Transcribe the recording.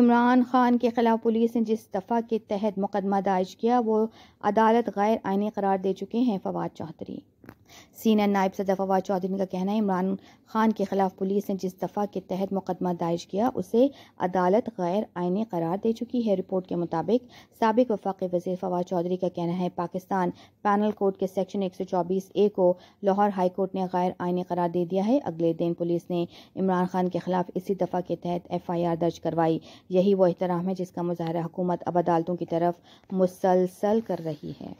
इमरान खान के खिलाफ पुलिस ने जिस दफ़ा के तहत मुकदमा दायर किया वो अदालत गैर आइनी करार दे चुके हैं फवाद चौधरी सीनियर नायब सदर फवाद चौधरी का कहना है इमरान खान के खिलाफ पुलिस ने जिस दफ़ा के तहत मुकदमा दायर किया उसे अदालत गैर आइनी करार दे चुकी है रिपोर्ट के मुताबिक सबक वफाक वजीर फवाद चौधरी का कहना है पाकिस्तान पैनल कोर्ट के सेक्शन एक सौ चौबीस ए को लाहौर हाईकोर्ट ने गैर आइनी करार दे दिया है अगले दिन पुलिस ने इमरान खान के खिलाफ इसी दफ़ा के तहत एफ आई आर दर्ज करवाई यही वो एहतराम है जिसका मुजाहरा हुकूमत अब अदालतों की तरफ मुसलसल कर रही है